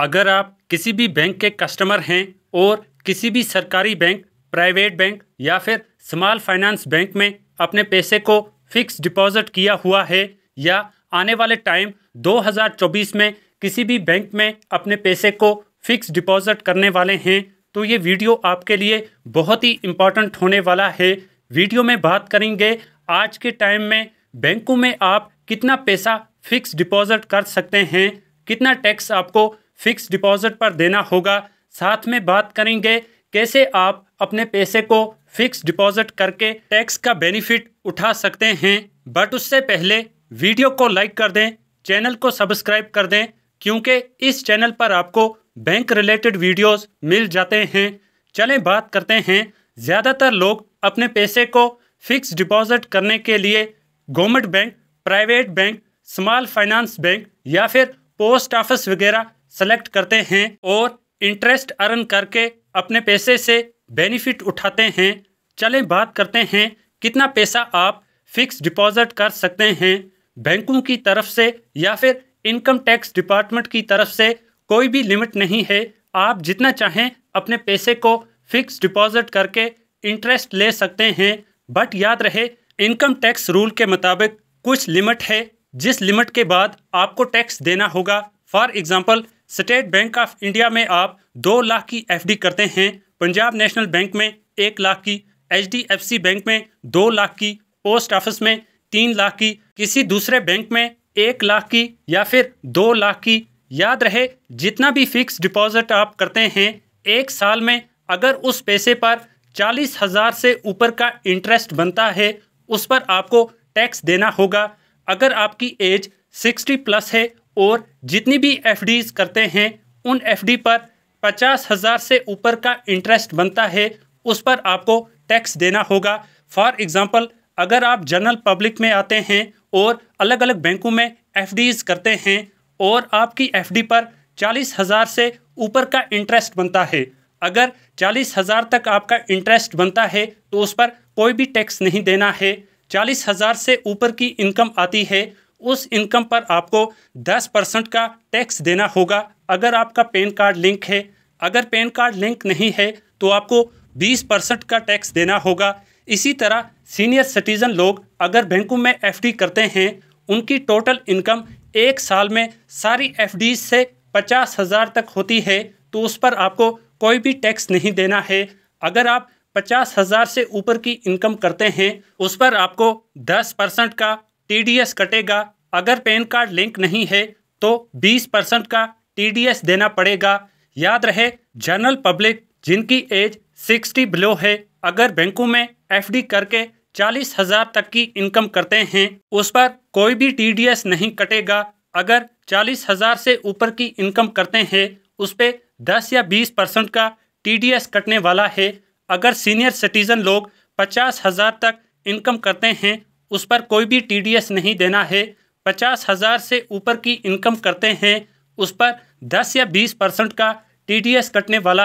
अगर आप किसी भी बैंक के कस्टमर हैं और किसी भी सरकारी बैंक प्राइवेट बैंक या फिर स्मॉल फाइनेंस बैंक में अपने पैसे को फिक्स डिपॉजिट किया हुआ है या आने वाले टाइम 2024 में किसी भी बैंक में अपने पैसे को फिक्स डिपॉजिट करने वाले हैं तो ये वीडियो आपके लिए बहुत ही इम्पॉर्टेंट होने वाला है वीडियो में बात करेंगे आज के टाइम में बैंकों में आप कितना पैसा फिक्स डिपॉजिट कर सकते हैं कितना टैक्स आपको फिक्स डिपॉजिट पर देना होगा साथ में बात करेंगे कैसे आप अपने पैसे को फिक्स डिपॉजिट करके टैक्स का बेनिफिट उठा सकते हैं बट उससे पहले वीडियो को लाइक कर दें चैनल को सब्सक्राइब कर दें क्योंकि इस चैनल पर आपको बैंक रिलेटेड वीडियोस मिल जाते हैं चलें बात करते हैं ज़्यादातर लोग अपने पैसे को फिक्स डिपॉजिट करने के लिए government bank private bank small finance bank या फिर पोस्ट ऑफिस वगैरह सेलेक्ट करते हैं और इंटरेस्ट अर्न करके अपने पैसे से बेनिफिट उठाते हैं चलें बात करते हैं कितना पैसा आप फिक्स डिपॉजिट कर सकते हैं बैंकों की तरफ से या फिर इनकम टैक्स डिपार्टमेंट की तरफ से कोई भी लिमिट नहीं है आप जितना चाहें अपने पैसे को फिक्स डिपॉजिट करके इंटरेस्ट ले सकते हैं बट याद रहे इनकम टैक्स रूल के मुताबिक कुछ लिमिट है जिस लिमिट के बाद आपको टैक्स देना होगा for example State Bank of India में आप दो लाख की एफडी करते हैं पंजाब नेशनल बैंक में एक लाख की एचडीएफसी बैंक में दो लाख की पोस्ट ऑफिस में तीन लाख की किसी दूसरे बैंक में एक लाख की या फिर दो लाख की याद रहे जितना भी फिक्स डिपॉजिट आप करते हैं एक साल में अगर उस पैसे पर चालीस हज़ार से ऊपर का इंटरेस्ट बनता है उस पर आपको टैक्स देना होगा अगर आपकी एज सिक्सटी प्लस है और जितनी भी एफ करते हैं उन एफ पर पचास हज़ार से ऊपर का इंटरेस्ट बनता है उस पर आपको टैक्स देना होगा फॉर एग्ज़ाम्पल अगर आप जनरल पब्लिक में आते हैं और अलग अलग बैंकों में एफ करते हैं और आपकी एफ पर चालीस हज़ार से ऊपर का इंटरेस्ट बनता है अगर चालीस हज़ार तक आपका इंटरेस्ट बनता है तो उस पर कोई भी टैक्स नहीं देना है चालीस हज़ार से ऊपर की इनकम आती है उस इनकम पर आपको 10 परसेंट का टैक्स देना होगा अगर आपका पेन कार्ड लिंक है अगर पेन कार्ड लिंक नहीं है तो आपको 20 परसेंट का टैक्स देना होगा इसी तरह सीनियर सिटीज़न लोग अगर बैंकों में एफडी करते हैं उनकी टोटल इनकम एक साल में सारी एफ से पचास हज़ार तक होती है तो उस पर आपको कोई भी टैक्स नहीं देना है अगर आप पचास हज़ार से ऊपर की इनकम करते हैं उस पर आपको दस परसेंट का टीडीएस कटेगा अगर पैन कार्ड लिंक नहीं है तो 20 परसेंट का टीडीएस देना पड़ेगा याद रहे जनरल पब्लिक जिनकी एज 60 बिलो है अगर बैंकों में एफडी करके चालीस हजार तक की इनकम करते हैं उस पर कोई भी टीडीएस नहीं कटेगा अगर चालीस हजार से ऊपर की इनकम करते हैं उस पर दस या बीस परसेंट का टीडीएस कटने वाला है अगर सीनियर सिटीजन लोग पचास हजार तक इनकम करते हैं उस पर कोई भी टीडीएस नहीं देना है पचास हज़ार से ऊपर की इनकम करते हैं उस पर दस या बीस परसेंट का टीडीएस कटने वाला